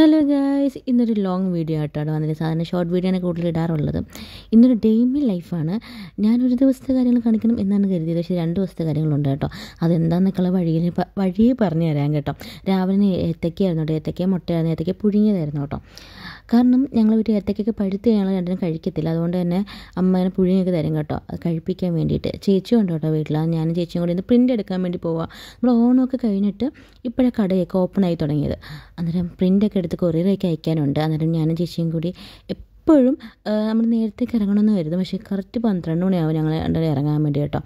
hello guys ഇന്നൊരു long video ആയിട്ടാണ് വന്നത് സാധാരണ ഷോർട്ട് വീഡിയോ ആണ് കൂടുതൽ ഇടാറുള്ളത് ഇന്നൊരു ഡെയിലി ലൈഫാണ് ഞാനൊരു ദിവസത്തെ കാര്യങ്ങൾ കാണിക്കണം എന്നാണ് കരുതിയത് പക്ഷേ രണ്ട് ദിവസത്തെ കാര്യങ്ങളുണ്ട് കേട്ടോ അതെന്താന്നൊക്കെയുള്ള വഴിയിൽ വഴിയെ പറഞ്ഞു തരാം കേട്ടോ രാവിലെ ഏത്തക്കയായിരുന്നു കേട്ടോ ഏത്തക്ക മുട്ടയായിരുന്നു ഏത്തക്ക പുഴുങ്ങിയതായിരുന്നു കേട്ടോ കാരണം ഞങ്ങൾ വീട്ടിൽ ഇടത്തേക്കൊക്കെ പഴുത്ത് ഞങ്ങൾ രണ്ടിനും കഴിക്കത്തില്ല അതുകൊണ്ട് തന്നെ അമ്മേനെ പുഴുങ്ങിയൊക്കെ തരും കേട്ടോ അത് കഴിപ്പിക്കാൻ വേണ്ടിയിട്ട് ചേച്ചി ഉണ്ട് കേട്ടോ വീട്ടിൽ ഞാനും ചേച്ചിയും കൂടി ഇന്ന് പ്രിൻ്റ് എടുക്കാൻ വേണ്ടി പോവാം നമ്മൾ ഓണമൊക്കെ കഴിഞ്ഞിട്ട് ഇപ്പോഴേ കടയൊക്കെ ഓപ്പൺ ആയി തുടങ്ങിയത് അന്നേരം പ്രിൻ്റൊക്കെ എടുത്ത് കൊറിയറൊക്കെ അയക്കാനുണ്ട് അന്നേരം ഞാനും ചേച്ചിയും കൂടി എപ്പോഴും നമ്മൾ നേരത്തേക്ക് ഇറങ്ങണമെന്ന് കരുതും പക്ഷേ കറക്റ്റ് പന്ത്രണ്ട് മണിയാവും ഞങ്ങൾ രണ്ടുപേരും ഇറങ്ങാൻ വേണ്ടി കേട്ടോ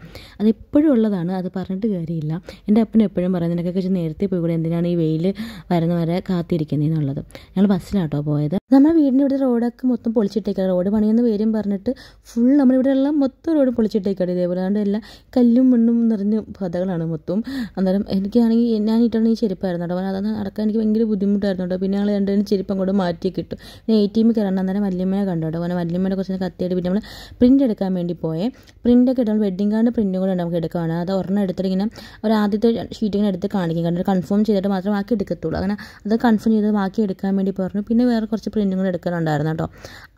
എപ്പോഴും ഉള്ളതാണ് അത് പറഞ്ഞിട്ട് കാര്യമില്ല എൻ്റെ അപ്പൻ എപ്പോഴും പറയുന്നത് നിനക്കൊക്കെ വെച്ച് നേരത്തെ പോയി കൂടെ എന്തിനാണ് ഈ വെയിൽ വരുന്ന വരെ കാത്തിരിക്കുന്നതെന്നുള്ളത് ഞങ്ങൾ ബസ്സിലാട്ടോ പോയത് നമ്മുടെ വീടിൻ്റെ ഇവിടെ റോഡൊക്കെ മൊത്തം പൊളിച്ചിട്ടേക്കുക റോഡ് പണിയെന്ന് പേരും പറഞ്ഞിട്ട് ഫുൾ നമ്മളിവിടെയുള്ള മൊത്തം റോഡ് പൊളിച്ചിട്ടേക്കാണ് ഇതേപോലെ അതുകൊണ്ട് എല്ലാം കല്ലും മണ്ണും നിറഞ്ഞ പതകളാണ് മൊത്തം അന്നേരം എനിക്കാണെങ്കിൽ ഞാൻ ഇട്ടാണെങ്കിൽ ചെരുപ്പായിരുന്നു കേട്ടോ അതൊന്നും നടക്കാൻ എനിക്ക് ഭയങ്കര ബുദ്ധിമുട്ടായിരുന്നു കേട്ടോ പിന്നെ ഞങ്ങൾ രണ്ടുപേരും ചെരുപ്പം കൂടെ മാറ്റി കിട്ടും പിന്നെ എ ടി എമ്മിൽ കയറണം അന്നേരം വലിയ വല്യമ്മനെ കണ്ടു കേട്ടോ അങ്ങനെ വല്യമ്മയുടെ കുറച്ച് കത്തിയിട്ട് പിന്നെ നമ്മൾ പ്രിന്റ് എടുക്കാൻ വേണ്ടി പോയേ പ്രിൻ്റൊക്കെ ഇട്ട് നമ്മൾ വെഡിങ് കാർഡിൻ്റെ പ്രിന്റും കൂടെ നമുക്ക് എടുക്കുകയാണ് അത് ഒരെണ്ണം എടുത്തിട്ട് ഇങ്ങനെ ഒരു ആദ്യത്തെ ഷീറ്റ് ഇങ്ങനെ എടുത്ത് കാണിക്കും കണ്ടു കൺഫേം ചെയ്തിട്ട് മാത്രമേ ബാക്കി എടുക്കത്തുള്ളൂ അങ്ങനെ അത് കൺഫേം ചെയ്ത് ബാക്കി എടുക്കാൻ വേണ്ടി പറഞ്ഞു പിന്നെ വേറെ കുറച്ച് പ്രിൻ്റുകൾ എടുക്കാനുണ്ടായിരുന്നു കേട്ടോ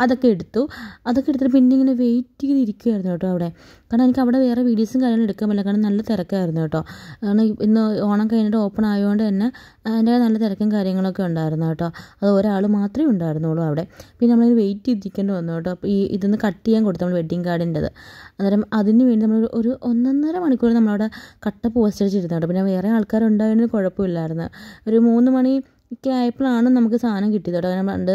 അതൊക്കെ എടുത്തു അതൊക്കെ എടുത്തിട്ട് പിന്നെ ഇങ്ങനെ വെയിറ്റ് ചെയ്തിരിക്കുകയായിരുന്നു കേട്ടോ അവിടെ കാരണം എനിക്ക് അവിടെ വേറെ വീഡിയോസും കാര്യങ്ങളും എടുക്കാൻ പറ്റില്ല കാരണം നല്ല തിരക്കായിരുന്നു കേട്ടോ കാരണം ഇന്ന് ഓണം കഴിഞ്ഞിട്ട് ഓപ്പൺ ആയതുകൊണ്ട് തന്നെ അതിൻ്റെ നല്ല തിരക്കും കാര്യങ്ങളൊക്കെ ഉണ്ടായിരുന്നു കേട്ടോ അത് ഒരാൾ മാത്രമേ ഉണ്ടായിരുന്നുള്ളൂ അവിടെ പിന്നെ നമ്മൾ വെയിറ്റ് വെയിറ്റ് ചെയ്തിരിക്കേണ്ടി വന്നു കേട്ടോ അപ്പോൾ ഈ ഇതൊന്ന് കട്ട് ചെയ്യാൻ കൊടുത്തു നമ്മൾ വെഡിങ് കാർഡിൻ്റെത് അന്നേരം അതിന് വേണ്ടി നമ്മൾ ഒരു ഒന്നൊന്നര മണിക്കൂർ നമ്മളവിടെ കട്ട പോസ്റ്റ് അടിച്ചിരുന്നു കേട്ടോ പിന്നെ വേറെ ആൾക്കാരുണ്ടായതിന് കുഴപ്പമില്ലായിരുന്നു ഒരു മൂന്ന് മണി ഒക്കെ ആയപ്പോഴാണ് നമുക്ക് സാധനം കിട്ടിയത് കേട്ടോ അങ്ങനെ പണ്ട്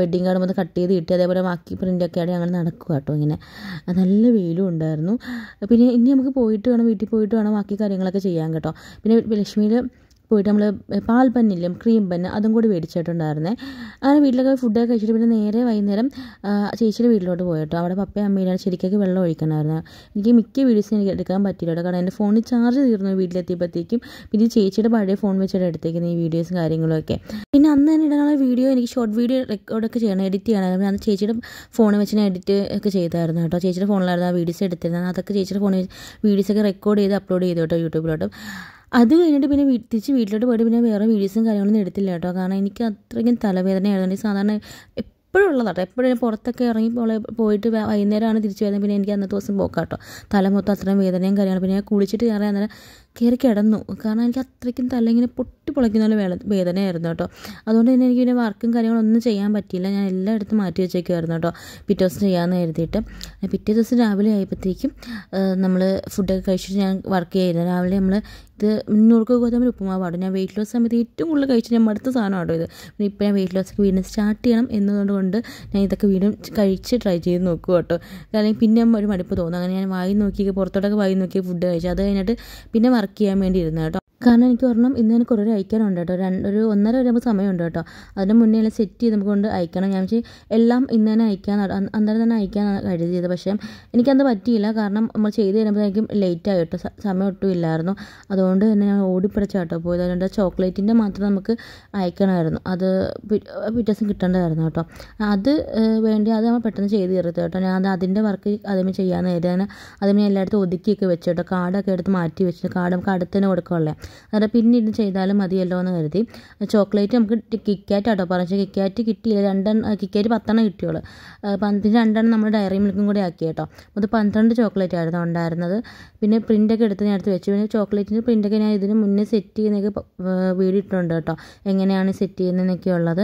വെഡിങ് കാർഡ് മൊത്തം കട്ട് ചെയ്ത് കിട്ടി അതേപോലെ ബാക്കി പ്രിൻ്റൊക്കെ ആയിട്ട് അങ്ങനെ നടക്കുക കേട്ടോ ഇങ്ങനെ നല്ല വെയിലും ഉണ്ടായിരുന്നു പിന്നെ ഇനി നമുക്ക് പോയിട്ട് വേണം വീട്ടിൽ പോയിട്ട് വേണം ബാക്കി കാര്യങ്ങളൊക്കെ ചെയ്യാൻ കേട്ടോ പിന്നെ ലക്ഷ്മിയിൽ പോയിട്ട് നമ്മൾ പാൽ പന്നിലും ക്രീം പന്ന് അതും കൂടി മേടിച്ചിട്ടുണ്ടായിരുന്നേ അങ്ങനെ വീട്ടിലൊക്കെ ഫുഡൊക്കെ കഴിച്ചിട്ട് പിന്നെ നേരെ വൈകുന്നേരം ചേച്ചിയുടെ വീട്ടിലോട്ട് പോയിട്ടോ അവിടെ പപ്പയും അമ്മയിലാണ് ശരിക്കൊക്കെ വെള്ളം ഒഴിക്കണമായിരുന്നു എനിക്ക് മിക്ക വീഡിയോസും എനിക്ക് എടുക്കാൻ പറ്റിയില്ല കാരണം എൻ്റെ ഫോണിൽ ചാർജ് തീർന്നു വീട്ടിലെത്തിയപ്പോഴത്തേക്കും പിന്നെ ചേച്ചിയുടെ പഴയ ഫോൺ വെച്ചിട്ട് എടുത്തേക്കുന്ന ഈ വീഡിയോസും കാര്യങ്ങളൊക്കെ പിന്നെ അന്ന് തന്നെ ഇടാനുള്ള വീഡിയോ എനിക്ക് ഷോർട്ട് വീഡിയോ റെക്കോർഡൊക്കെ ചെയ്യണം എഡിറ്റ് ചെയ്യണമായിരുന്നു അന്ന് ചേച്ചിയുടെ ഫോണിൽ വെച്ച് ഞാൻ എഡിറ്റ് ഒക്കെ ചെയ്തായിരുന്നു കേട്ടോ ചേച്ചിയുടെ ഫോണിലായിരുന്നു ആ വീഡിയോസ് എടുത്തിരുന്നത് അതൊക്കെ ചേച്ചിയുടെ ഫോണിൽ വീഡിയോസൊക്കെ റെക്കോർഡ് ചെയ്ത് അപ്ലോഡ് ചെയ്തു കേട്ടോ യൂട്യൂബിലോട്ടും അത് കഴിഞ്ഞിട്ട് പിന്നെ തിരിച്ച് വീട്ടിലോട്ട് പോയിട്ട് പിന്നെ വേറെ വീഡിയോസും കാര്യങ്ങളൊന്നും എടുത്തില്ല കേട്ടോ കാരണം എനിക്ക് അത്രയ്ക്കും തലവേദനയായിരുന്നു സാധാരണ എപ്പോഴും കേട്ടോ എപ്പോഴും പുറത്തൊക്കെ ഇറങ്ങി പോയിട്ട് വൈകുന്നേരമാണ് തിരിച്ചു വരുന്നത് പിന്നെ എനിക്ക് അന്നത്തെ ദിവസം പോക്കാട്ടോ തല മൊത്തം അത്രയും വേദനയും കാര്യങ്ങളും പിന്നെ ഞാൻ കുളിച്ചിട്ട് കയറാൻ അന്നേരം കയറി കിടന്നു കാരണം എനിക്ക് അത്രയ്ക്കും തല ഇങ്ങനെ പൊട്ടി പൊളിക്കുന്ന പോലെ വേല വേദനയായിരുന്നു കേട്ടോ അതുകൊണ്ട് തന്നെ എനിക്ക് പിന്നെ വർക്കും കാര്യങ്ങളും ഒന്നും ചെയ്യാൻ പറ്റിയില്ല ഞാൻ എല്ലായിടത്തും മാറ്റി വെച്ചേക്കുമായിരുന്നു കേട്ടോ പിറ്റേ ദിവസം ചെയ്യാമെന്ന് കരുതിയിട്ട് പിറ്റേ ദിവസം രാവിലെ ആയപ്പോഴത്തേക്കും നമ്മൾ ഫുഡൊക്കെ കഴിച്ചിട്ട് ഞാൻ വർക്ക് ചെയ്യുന്നത് രാവിലെ നമ്മൾ ഇത് മുന്നൂർക്ക് ഗോതമ്പ് ഉപ്പുമാവ് ഉപ്പുമാവാണ് ഞാൻ വെയിറ്റ് ലോസ് സമയത്ത് ഏറ്റവും കൂടുതൽ കഴിച്ച് ഞാൻ മടുത്ത സാധനം കേട്ടോ ഇത് പിന്നെ ഇപ്പോൾ ഞാൻ വെയിറ്റ് ലോസൊക്കെ വീണ്ടും സ്റ്റാർട്ട് ചെയ്യണം എന്നതുകൊണ്ട് ഞാൻ ഇതൊക്കെ വീണ്ടും കഴിച്ച് ട്രൈ ചെയ്ത് നോക്കും കേട്ടോ അല്ലെങ്കിൽ പിന്നെ ഒരു മടുപ്പ് തോന്നും അങ്ങനെ ഞാൻ വായി നോക്കി പുറത്തോട്ടൊക്കെ വായി നോക്കി ഫുഡ് കഴിച്ചു അത് കഴിഞ്ഞിട്ട് പിന്നെ വർക്ക് ചെയ്യാൻ വേണ്ടി ഇരുന്നത് കേട്ടോ കാരണം എനിക്ക് ഒരെണ്ണം ഇന്ന് തന്നെ കുറേ അയക്കാനുണ്ട് കേട്ടോ രണ്ട് ഒരു ഒന്നര വരെ സമയമുണ്ട് കേട്ടോ അതിന് മുന്നേ എല്ലാം സെറ്റ് ചെയ്ത് നമുക്ക് കൊണ്ട് അയക്കണം ഞാൻ വെച്ചാൽ എല്ലാം ഇന്ന് തന്നെ അയക്കാൻ അന്നേരം തന്നെ അയക്കാൻ കരുതിയത് പക്ഷേ എനിക്കത് പറ്റിയില്ല കാരണം നമ്മൾ ചെയ്ത് തരുമ്പോഴേക്കും ലേറ്റ് ആയി കേട്ടോ സമയം ഒട്ടും ഇല്ലായിരുന്നു അതുകൊണ്ട് തന്നെ ഞാൻ ഓടിപ്പിടിച്ച കേട്ടോ പോയത് അതുകൊണ്ട് ചോക്ലേറ്റിൻ്റെ മാത്രം നമുക്ക് അയക്കണമായിരുന്നു അത് പിറ്റേ ദിവസം കിട്ടേണ്ടതായിരുന്നു കേട്ടോ അത് വേണ്ടി അത് നമ്മൾ പെട്ടെന്ന് ചെയ്ത് തീർത്തു കേട്ടോ ഞാൻ അത് അതിൻ്റെ വർക്ക് അതിന് ചെയ്യാൻ കരുതി അതിന് അതിന് എല്ലായിടത്തും ഒതുക്കിയൊക്കെ വെച്ചു കേട്ടോ കാർഡൊക്കെ എടുത്ത് മാറ്റി വെച്ചിട്ട് കാർഡ് നമുക്ക് അടുത്ത് തന്നെ കൊടുക്കുകയുള്ളേ അത് പിന്നെ ഇത് ചെയ്താലും മതിയല്ലോ എന്ന് കരുതി ചോക്ലേറ്റ് നമുക്ക് കിക്കാറ്റ് ആട്ടോ പറഞ്ഞു കിക്കാറ്റ് കിട്ടിയില്ല രണ്ടെണ്ണം കിക്കാറ്റ് പത്തെണ്ണം കിട്ടിയോളൂ പത്തിന് രണ്ടെണ്ണം നമ്മൾ ഡയറി മിൽക്കും കൂടി ആക്കി കേട്ടോ അത് പന്ത്രണ്ട് ചോക്ലേറ്റ് ആയിരുന്നു ഉണ്ടായിരുന്നത് പിന്നെ പ്രിൻ്റൊക്കെ എടുത്ത് ഞാൻ എടുത്ത് വെച്ചു പിന്നെ ചോക്ലേറ്റിൻ്റെ പ്രിൻ്റൊക്കെ ഞാൻ ഇതിന് മുന്നേ സെറ്റ് ചെയ്യുന്നതൊക്കെ വീടിയിട്ടുണ്ട് ഇട്ടുണ്ട് കേട്ടോ എങ്ങനെയാണ് സെറ്റ് ചെയ്യുന്നതെന്നൊക്കെ ഉള്ളത്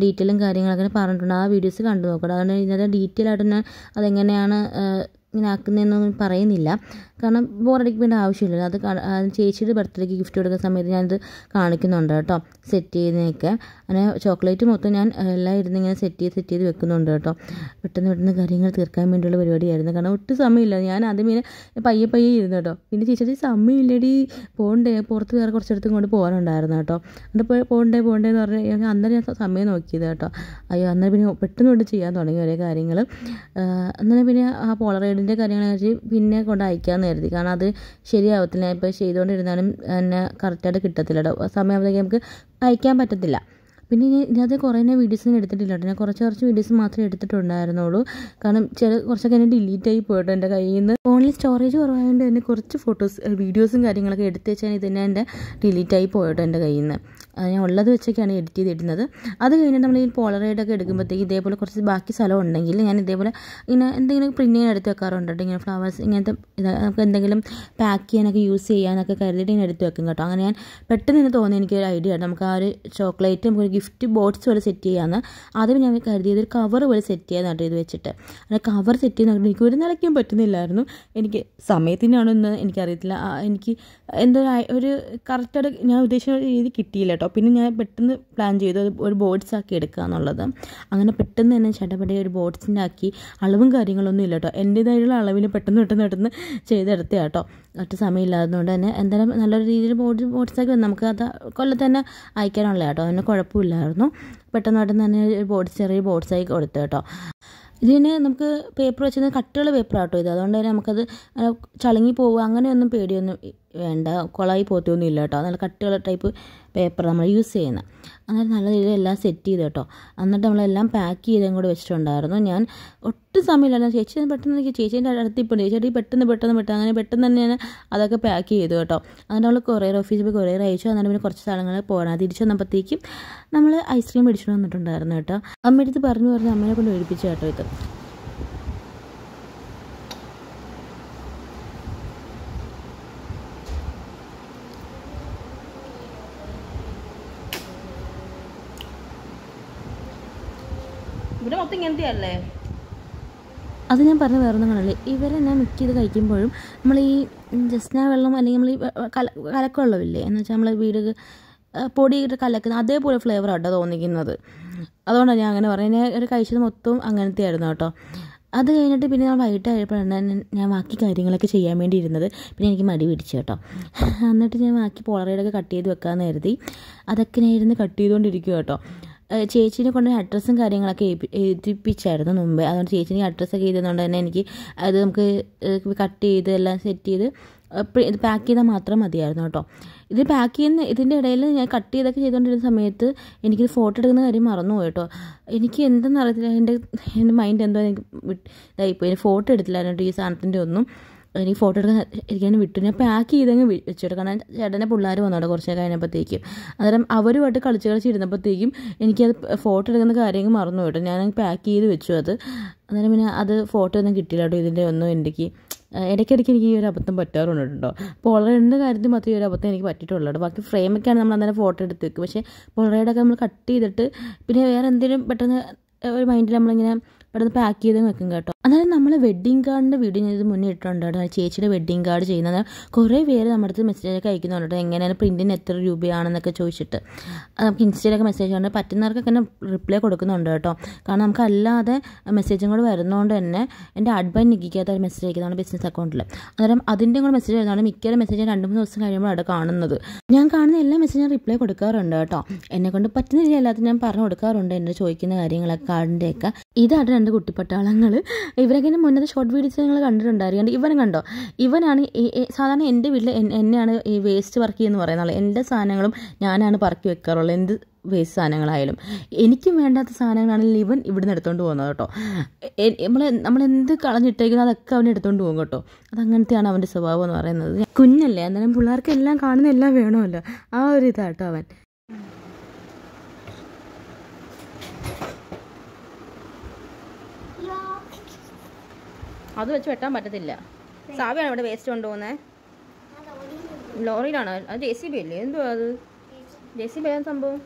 ഡീറ്റെയിലും കാര്യങ്ങളൊക്കെ പറഞ്ഞിട്ടുണ്ട് ആ വീഡിയോസ് കണ്ടു നോക്കണം അതുകൊണ്ട് ഇതിനകത്ത് ഡീറ്റെയിൽ ആയിട്ട് ഞാൻ അതെങ്ങനെയാണ് ഇങ്ങനെ ആക്കുന്നതെന്നൊന്നും പറയുന്നില്ല കാരണം ബോറടിക്കേണ്ട ആവശ്യമില്ലല്ലോ അത് ചേച്ചിയുടെ ബർത്ത്ഡേക്ക് ഗിഫ്റ്റ് കൊടുക്കുന്ന സമയത്ത് ഞാനിത് കാണിക്കുന്നുണ്ട് കേട്ടോ സെറ്റ് ചെയ്യുന്നതൊക്കെ അങ്ങനെ ചോക്ലേറ്റ് മൊത്തം ഞാൻ എല്ലാം ഇരുന്ന് ഇങ്ങനെ സെറ്റ് ചെയ്ത് സെറ്റ് ചെയ്ത് വെക്കുന്നുണ്ട് കേട്ടോ പെട്ടെന്ന് പെട്ടെന്ന് കാര്യങ്ങൾ തീർക്കാൻ വേണ്ടിയുള്ള പരിപാടിയായിരുന്നു കാരണം ഒട്ടും സമയമില്ല ഞാൻ ആദ്യം ഇങ്ങനെ പയ്യെ പയ്യെ ഇരുന്നു കേട്ടോ പിന്നെ ചേച്ചി സമയമില്ലടി പോകണ്ടേ പുറത്ത് വേറെ കുറച്ചിടത്തും കൊണ്ട് പോകാനുണ്ടായിരുന്നു കേട്ടോ എന്നിട്ട് പോകണ്ടേ പോകണ്ടേ എന്ന് പറഞ്ഞാൽ അന്നേരം ഞാൻ സമയം നോക്കിയത് കേട്ടോ അയ്യോ അന്നേരം പിന്നെ പെട്ടെന്ന് കൊണ്ട് ചെയ്യാൻ തുടങ്ങി ഓരോ കാര്യങ്ങൾ അന്നേരം പിന്നെ ആ പോളറൈഡിൻ്റെ കാര്യങ്ങളെ വെച്ച് പിന്നെ കൊണ്ട് അയക്കാമെന്ന് കരുതി കാരണം അത് ശരിയാവത്തില്ല ഇപ്പോൾ ചെയ്തുകൊണ്ടിരുന്നാലും എന്നെ കറക്റ്റായിട്ട് കിട്ടത്തില്ല കേട്ടോ സമയമാകുമ്പോഴത്തേക്ക് നമുക്ക് അയക്കാൻ പറ്റത്തില്ല പിന്നെ ഇനി ഇതിനകത്ത് കുറേ ഞാൻ വീഡിയോസ് എടുത്തിട്ടില്ല കേട്ടോ ഞാൻ കുറച്ച് കുറച്ച് വീഡിയോസ് മാത്രമേ എടുത്തിട്ടുണ്ടായിരുന്നുള്ളൂ കാരണം ചില കുറച്ചൊക്കെ എന്നെ ഡിലീറ്റ് ആയി പോയിട്ടോ എൻ്റെ കയ്യിൽ നിന്ന് ഫോണിൽ സ്റ്റോറേജ് കുറവായതുകൊണ്ട് തന്നെ കുറച്ച് ഫോട്ടോസ് വീഡിയോസും കാര്യങ്ങളൊക്കെ എടുത്ത് വെച്ചാൽ ഇതുതന്നെ എൻ്റെ ഡിലീറ്റ് ആയി പോയിട്ടോ എൻ്റെ കയ്യിൽ നിന്ന് ഞാൻ ഉള്ളത് വെച്ചൊക്കെയാണ് എഡിറ്റ് ചെയ്തിടുന്നത് അത് കഴിഞ്ഞിട്ട് നമ്മൾ ഈ പോളറൈഡൊക്കെ എടുക്കുമ്പോഴത്തേക്ക് ഇതേപോലെ കുറച്ച് ബാക്കി സ്ഥലം ഉണ്ടെങ്കിൽ ഞാൻ ഇതേപോലെ ഇങ്ങനെ എന്തെങ്കിലും പ്രിൻ്റ് എടുത്ത് വെക്കാറുണ്ട് ഇങ്ങനെ ഫ്ലവേഴ്സ് ഇങ്ങനത്തെ നമുക്ക് എന്തെങ്കിലും പാക്ക് ചെയ്യാനൊക്കെ യൂസ് ചെയ്യാനൊക്കെ കരുതിയിട്ട് ഇങ്ങനെ എടുത്ത് വെക്കും കേട്ടോ അങ്ങനെ ഞാൻ പെട്ടെന്ന് തന്നെ തോന്നി എനിക്കൊരു ഐഡിയ ആണ് നമുക്ക് ആ ഒരു ചോക്ലേറ്റ് നമുക്കൊരു ഗിഫ്റ്റ് ബോക്സ് പോലെ സെറ്റ് ചെയ്യാമെന്ന് ആദ്യം ഞാൻ കരുതിയത് ഒരു കവർ പോലെ സെറ്റ് ചെയ്യാൻ കേട്ടോ ഇത് വെച്ചിട്ട് അങ്ങനെ കവർ സെറ്റ് ചെയ്യുന്ന എനിക്ക് ഒരു നിലയ്ക്കും പറ്റുന്നില്ലായിരുന്നു എനിക്ക് സമയത്തിനാണോ എന്ന് എനിക്കറിയത്തില്ല എനിക്ക് എന്തോ ഒരു കറക്റ്റായിട്ട് ഞാൻ ഉദ്ദേശിച്ച രീതി കിട്ടിയില്ല കേട്ടോ പിന്നെ ഞാൻ പെട്ടെന്ന് പ്ലാൻ ചെയ്തു ഒരു ബോട്ട്സ് ആക്കി എടുക്കുക എന്നുള്ളത് അങ്ങനെ പെട്ടെന്ന് തന്നെ ചേട്ടപ്പടി ഒരു ബോട്ട്സിൻ്റെ ആക്കി അളവും കാര്യങ്ങളൊന്നും ഇല്ല കേട്ടോ എൻ്റെതായിട്ടുള്ള അളവിൽ പെട്ടെന്ന് പെട്ടെന്ന് പെട്ടെന്ന് ചെയ്തെടുത്ത കേട്ടോ ഒറ്റ സമയമില്ലാത്തതുകൊണ്ട് തന്നെ എന്തായാലും നല്ലൊരു രീതിയിൽ ബോട്ട് ബോട്ട്സൊക്കെ വന്നു നമുക്ക് അത് കൊല്ലത്ത് തന്നെ അയക്കാനുള്ള കേട്ടോ അതിന് കുഴപ്പമില്ലായിരുന്നു പെട്ടെന്ന് പെട്ടെന്ന് തന്നെ ഒരു ബോട്ട്സ് ചെറിയ ബോട്ട്സായി കൊടുത്തു കേട്ടോ ഇതിന് നമുക്ക് പേപ്പർ വെച്ചിരുന്ന കട്ടുകൾ പേപ്പർ ആട്ടോ ഇത് അതുകൊണ്ട് തന്നെ നമുക്കത് ചളുങ്ങി പോവുക അങ്ങനെയൊന്നും പേടിയൊന്നും വേണ്ട കുളമായി പോത്തൊന്നും ഇല്ല കേട്ടോ നല്ല കട്ടിയുള്ള ടൈപ്പ് പേപ്പർ നമ്മൾ യൂസ് ചെയ്യുന്നത് അന്നേരം നല്ല രീതിയിൽ എല്ലാം സെറ്റ് ചെയ്ത് കേട്ടോ എന്നിട്ട് നമ്മളെല്ലാം പാക്ക് ചെയ്തും കൂടെ വെച്ചിട്ടുണ്ടായിരുന്നു ഞാൻ ഒട്ടും സമയമില്ലായിരുന്നു ചേച്ചി പെട്ടെന്ന് എനിക്ക് ചേച്ചീൻ്റെ അടുത്ത് ഇപ്പോൾ ചേച്ചി പെട്ടെന്ന് പെട്ടെന്ന് പെട്ടെന്ന് അങ്ങനെ പെട്ടെന്ന് തന്നെ ഞാൻ അതൊക്കെ പാക്ക് ചെയ്തു കേട്ടോ എന്നിട്ട് നമ്മൾ കൊറിയർ ഓഫീസിൽ പോയി കൊറിയർ അയച്ചു എന്നിട്ട് പിന്നെ കുറച്ച് സ്ഥലങ്ങളിൽ പോകണം തിരിച്ചു വന്നപ്പോഴത്തേക്കും നമ്മൾ ഐസ്ക്രീം മേടിച്ചു വന്നിട്ടുണ്ടായിരുന്നു കേട്ടോ എടുത്ത് പറഞ്ഞു പറഞ്ഞ് അമ്മയെ കൊണ്ട് ഒഴിപ്പിച്ചു കേട്ടോ ഇത് ഇവിടെ മൊത്തം ഇങ്ങനത്തെ അല്ലേ അത് ഞാൻ പറഞ്ഞ വേറൊന്നുങ്ങളല്ലേ ഇവരെ ഞാൻ മിക്ക ചെയ്ത് കഴിക്കുമ്പോഴും നമ്മൾ ഈ ജസ്ന വെള്ളം അല്ലെങ്കിൽ നമ്മൾ ഈ കല കലക്കവെള്ളമില്ലേ എന്ന് വെച്ചാൽ നമ്മൾ വീട് ഇട്ട് കലക്കുന്ന അതേപോലെ ഫ്ലേവർ ആട്ടോ തോന്നിക്കുന്നത് അതുകൊണ്ടാണ് ഞാൻ അങ്ങനെ പറഞ്ഞത് ഞാൻ ഒരു കഴിച്ചത് മൊത്തം അങ്ങനത്തെ ആയിരുന്നു കേട്ടോ അത് കഴിഞ്ഞിട്ട് പിന്നെ ഞാൻ വൈകിട്ട് ആയപ്പോഴാണ് ഞാൻ ബാക്കി കാര്യങ്ങളൊക്കെ ചെയ്യാൻ വേണ്ടി ഇരുന്നത് പിന്നെ എനിക്ക് മടി പിടിച്ചു കേട്ടോ എന്നിട്ട് ഞാൻ ബാക്കി പോളറൈഡൊക്കെ കട്ട് ചെയ്ത് വെക്കാമെന്ന് കരുതി അതൊക്കെ ഞാൻ ഇരുന്ന് കട്ട് ചെയ്തുകൊണ്ടിരിക്കുക കേട്ടോ ചേച്ചീനെ കൊണ്ട് അഡ്രസ്സും കാര്യങ്ങളൊക്കെ എഴുതിപ്പിച്ചായിരുന്നു മുമ്പേ അതുകൊണ്ട് ചേച്ചീനെ അഡ്രസ്സൊക്കെ എഴുതുന്നതുകൊണ്ട് തന്നെ എനിക്ക് അത് നമുക്ക് കട്ട് ചെയ്ത് എല്ലാം സെറ്റ് ചെയ്ത് ഇത് പാക്ക് ചെയ്താൽ മാത്രം മതിയായിരുന്നു കേട്ടോ ഇത് പാക്ക് ചെയ്യുന്ന ഇതിൻ്റെ ഇടയിൽ ഞാൻ കട്ട് ചെയ്തൊക്കെ ചെയ്തുകൊണ്ടിരുന്ന സമയത്ത് എനിക്ക് ഫോട്ടോ എടുക്കുന്ന കാര്യം മറന്നുപോയി കേട്ടോ എനിക്ക് എന്തെന്ന് അറിയത്തില്ല എൻ്റെ എൻ്റെ മൈൻഡ് എന്തോ എനിക്ക് ഇതായിപ്പോയി ഫോട്ടോ എടുത്തില്ലായിരുന്നു ഈ സാധനത്തിൻ്റെ ഒന്നും എനിക്ക് ഫോട്ടോ എടുക്കാൻ ഇരിക്കാൻ വിട്ടു ഞാൻ പാക്ക് ചെയ്തങ്ങ് വെച്ചിട്ട് കാരണം ചേട്ടൻ്റെ പിള്ളേർ അവിടെ കുറച്ച് കഴിഞ്ഞപ്പോഴത്തേക്ക് അന്നേരം അവരുമായിട്ട് കളിച്ച് കളിച്ചിരുന്നപ്പോഴത്തേക്കും എനിക്കത് ഫോട്ടോ എടുക്കുന്ന കാര്യങ്ങൾ മറന്നു കേട്ടോ ഞാൻ പാക്ക് ചെയ്ത് വെച്ചു അത് അന്നേരം പിന്നെ അത് ഫോട്ടോ ഒന്നും കിട്ടിയില്ല കേട്ടോ ഇതിൻ്റെ ഒന്നും എനിക്ക് ഇടയ്ക്കിടയ്ക്ക് എനിക്ക് ഈ ഒരു അബദ്ധം പറ്റാറുണ്ട് കേട്ടോ പൊളറിൻ്റെ കാര്യത്തിൽ മാത്രമേ ഒരു അബദ്ധം എനിക്ക് പറ്റിയിട്ടുള്ളൂ ബാക്കി ബാക്കി ഫ്രെയിമൊക്കെയാണ് നമ്മൾ അന്നേരം ഫോട്ടോ എടുത്ത് വെക്കും പക്ഷേ പൊളറയുടെയൊക്കെ നമ്മൾ കട്ട് ചെയ്തിട്ട് പിന്നെ വേറെ എന്തെങ്കിലും പെട്ടെന്ന് ഒരു മൈൻഡിൽ നമ്മളിങ്ങനെ പെട്ടെന്ന് പാക്ക് ചെയ്ത് വെക്കും കേട്ടോ അതായത് നമ്മൾ വെഡ്ഡിങ് കാർഡിൻ്റെ വീഡിയോ ഞാൻ മുന്നേ ഇട്ടിട്ടുണ്ടായിരുന്നു ചേച്ചിയുടെ വെഡ്ഡിങ് കാർഡ് ചെയ്യുന്നത് കുറേ പേര് നമ്മുടെ അടുത്ത് മെസ്സേജൊക്കെ അയക്കുന്നുണ്ട് എങ്ങനെയാണ് പ്രിൻറ്റിന് എത്ര രൂപയാണെന്നൊക്കെ ചോദിച്ചിട്ട് നമുക്ക് ഇൻസ്റ്റയിലൊക്കെ മെസ്സേജ് ഉണ്ട് പറ്റുന്നവർക്കൊക്കെ തന്നെ റിപ്ലൈ കൊടുക്കുന്നുണ്ട് കേട്ടോ കാരണം നമുക്ക് അല്ലാതെ മെസ്സേജും കൂടെ വരുന്നതുകൊണ്ട് തന്നെ എൻ്റെ അഡ്വൻ നിൽക്കാത്ത ഒരു മെസ്സേജ് അയക്കുന്നതാണ് ബിസിനസ് അക്കൗണ്ടിൽ അന്നേരം അതിൻ്റെ കൂടെ മെസ്സേജ് വരുന്നതാണ് മിക്കവരും മെസ്സേജ് രണ്ട് മൂന്ന് ദിവസം കഴിയുമ്പോൾ അവിടെ കാണുന്നത് ഞാൻ കാണുന്ന എല്ലാ മെസ്സേജും ഞാൻ റിപ്ലൈ കൊടുക്കാറുണ്ട് കേട്ടോ എന്നെക്കൊണ്ട് പറ്റുന്ന രീതിയിൽ എല്ലാത്തിനും ഞാൻ പറഞ്ഞു കൊടുക്കാറുണ്ട് എന്നെ ചോദിക്കുന്ന കാര്യങ്ങളൊക്കെ കാർഡിൻ്റെയൊക്കെ ഇതാണ് രണ്ട് കുട്ടിപ്പട്ടാളങ്ങൾ ഇവരൊക്കെ മുന്നത്തെ ഷോർട്ട് വീഡിയോസ് നിങ്ങൾ കണ്ടിട്ടുണ്ടായിരിക്കും ഇവൻ കണ്ടോ ഇവനാണ് സാധാരണ എൻ്റെ വീട്ടിൽ എന്നെയാണ് ഈ വേസ്റ്റ് വർക്ക് എന്ന് പറയുന്നത് എൻ്റെ സാധനങ്ങളും ഞാനാണ് പറക്കി വെക്കാറുള്ളത് എന്ത് വേസ്റ്റ് സാധനങ്ങളായാലും എനിക്കും വേണ്ടാത്ത സാധനങ്ങളാണെങ്കിൽ ഇവൻ ഇവിടുന്ന് എടുത്തുകൊണ്ട് പോകുന്നത് കേട്ടോ നമ്മൾ നമ്മൾ എന്ത് കളഞ്ഞിട്ടേക്കുന്നത് അതൊക്കെ അവൻ എടുത്തുകൊണ്ട് പോകും കേട്ടോ അതങ്ങനത്തെയാണ് അവൻ്റെ സ്വഭാവം എന്ന് പറയുന്നത് കുഞ്ഞല്ലേ അന്നേരം പിള്ളേർക്ക് എല്ലാം കാണുന്ന എല്ലാം വേണമല്ലോ ആ ഒരു ഇതാട്ടോ അവൻ അത് വെച്ച് വെട്ടാൻ പറ്റത്തില്ല സാവിയാണ് ഇവിടെ വേസ്റ്റ് കൊണ്ടുപോകുന്നത് ലോറിയിലാണോ അത് ജെ സി ബി അല്ലേ എന്തുവാ അത് ജെ സി ബി ഏതാണ് സംഭവം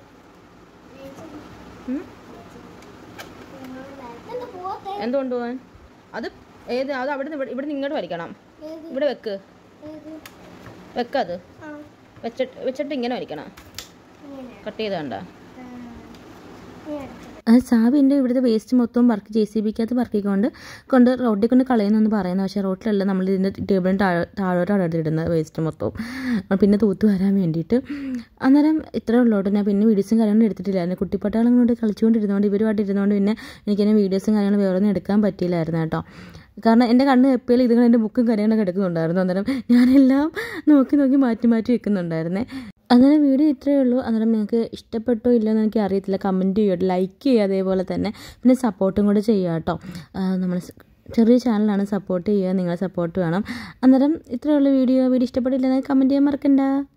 എന്തുകൊണ്ട് കൊണ്ടുപോകാൻ അത് ഏത് അത് അവിടെ നിന്ന് ഇവിടെ നിന്ന് ഇങ്ങോട്ട് വരയ്ക്കണം ഇവിടെ വെക്ക് വെക്കത് വെച്ചിട്ട് വെച്ചിട്ട് ഇങ്ങനെ വരയ്ക്കണം കട്ട് കണ്ടോ സാവിൻ്റെ ഇവിടുത്തെ വേസ്റ്റ് മൊത്തം വർക്ക് ജെ സി ബിക്കകത്ത് വർക്കിക്കൊണ്ട് കൊണ്ട് റോഡിൽ കൊണ്ട് കളയുന്നെന്ന് പറയുന്നത് പക്ഷേ റോഡിലല്ല നമ്മൾ ഇതിൻ്റെ ടേബിളിന് താഴെ താഴോട്ടാണ് എടുത്തിടുന്നത് വേസ്റ്റ് മൊത്തം പിന്നെ തൂത്ത് വരാൻ വേണ്ടിയിട്ട് അന്നേരം ഇത്രേ ഉള്ളൂ ഞാൻ പിന്നെ വീഡിയോസും കാര്യങ്ങളും എടുത്തിട്ടില്ലായിരുന്നു കുട്ടിപ്പട്ടാളും കൊണ്ട് കളിച്ചുകൊണ്ടിരുന്നതുകൊണ്ട് ഇവരുമായിട്ട് ഇരുന്നുകൊണ്ട് പിന്നെ എനിക്കതിനെ വീഡിയോസും കാര്യങ്ങളും വേറെ ഒന്നും എടുക്കാൻ പറ്റിയില്ലായിരുന്നു കേട്ടോ കാരണം എൻ്റെ കണ്ണ് എപ്പോഴും ഇതുങ്ങൾ എൻ്റെ ബുക്കും കാര്യങ്ങളൊക്കെ എടുക്കുന്നുണ്ടായിരുന്നു അന്നേരം ഞാനെല്ലാം നോക്കി നോക്കി മാറ്റി മാറ്റി വെക്കുന്നുണ്ടായിരുന്നേ അങ്ങനെ വീഡിയോ ഇത്രയേ ഉള്ളൂ അന്നേരം നിങ്ങൾക്ക് ഇഷ്ടപ്പെട്ടോ ഇല്ലയോ എന്ന് എനിക്ക് അറിയത്തില്ല കമൻറ്റ് ചെയ്യുക ലൈക്ക് ചെയ്യുക അതേപോലെ തന്നെ പിന്നെ സപ്പോർട്ടും കൂടെ ചെയ്യുക കേട്ടോ നമ്മൾ ചെറിയ ചാനലാണ് സപ്പോർട്ട് ചെയ്യുക നിങ്ങളെ സപ്പോർട്ട് വേണം അന്നേരം ഇത്രയുള്ള വീഡിയോ വീഡിയോ ഇഷ്ടപ്പെട്ടില്ലെന്ന് കമൻറ്റ് ചെയ്യാൻ മറക്കണ്ട